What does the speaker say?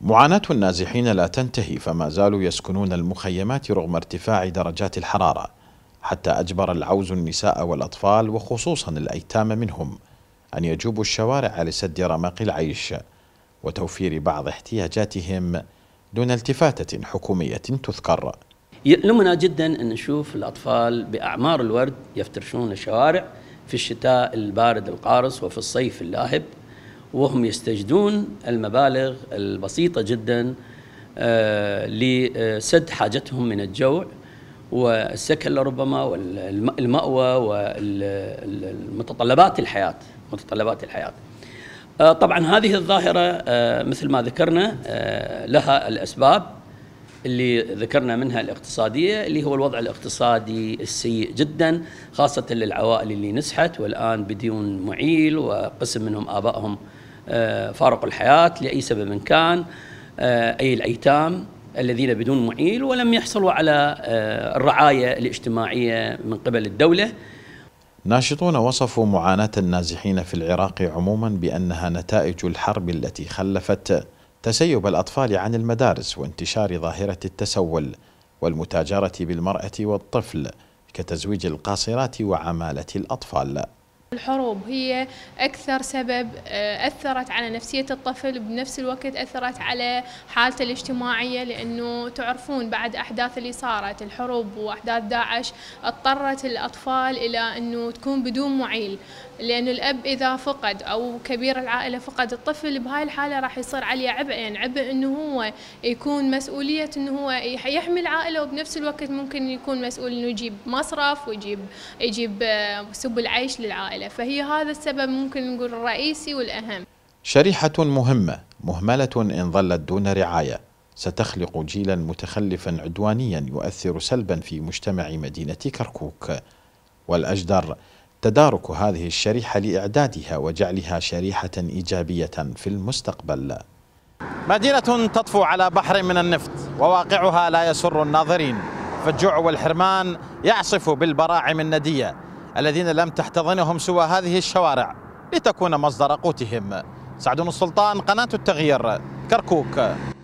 معاناة النازحين لا تنتهي فما زالوا يسكنون المخيمات رغم ارتفاع درجات الحرارة حتى أجبر العوز النساء والأطفال وخصوصا الأيتام منهم أن يجوبوا الشوارع لسد رمق العيش وتوفير بعض احتياجاتهم دون التفاتة حكومية تذكر يألمنا جدا أن نشوف الأطفال بأعمار الورد يفترشون الشوارع في الشتاء البارد القارص وفي الصيف اللاهب وهم يستجدون المبالغ البسيطة جدا آه، لسد حاجتهم من الجوع والسكن لربما والمأوى والمتطلبات الحياة متطلبات الحياة آه، طبعا هذه الظاهرة آه، مثل ما ذكرنا لها الأسباب اللي ذكرنا منها الاقتصادية اللي هو الوضع الاقتصادي السيء جدا خاصة للعوائل اللي نسحت والآن بدون معيل وقسم منهم آبائهم آه، فارقوا الحياة لأي سبب كان آه، أي الأيتام الذين بدون معيل ولم يحصلوا على آه، الرعاية الاجتماعية من قبل الدولة ناشطون وصفوا معاناة النازحين في العراق عموما بأنها نتائج الحرب التي خلفت تسيب الأطفال عن المدارس وانتشار ظاهرة التسول والمتاجرة بالمرأة والطفل كتزويج القاصرات وعمالة الأطفال الحروب هي أكثر سبب آه، أثرت على نفسية الطفل بنفس الوقت أثرت على حالته الاجتماعية لأنه تعرفون بعد أحداث اللي صارت الحروب وأحداث داعش اضطرت الأطفال إلى أنه تكون بدون معيل لأن الأب إذا فقد أو كبير العائلة فقد الطفل بهاي الحالة راح يصير عليه عبء يعني عبء أنه هو يكون مسؤولية أنه هو يحمي العائلة وبنفس الوقت ممكن يكون مسؤول أنه يجيب مصرف ويجيب يجيب آه، سبل عيش للعائلة العائلة فهي هذا السبب ممكن نقول الرئيسي والأهم شريحة مهمة مهملة إن ظلت دون رعاية ستخلق جيلا متخلفا عدوانيا يؤثر سلبا في مجتمع مدينة كركوك والأجدر تدارك هذه الشريحة لإعدادها وجعلها شريحة إيجابية في المستقبل مدينة تطفو على بحر من النفط وواقعها لا يسر الناظرين فالجوع والحرمان يعصف بالبراعم الندية الذين لم تحتضنهم سوى هذه الشوارع لتكون مصدر قوتهم سعد السلطان قناة التغيير كركوك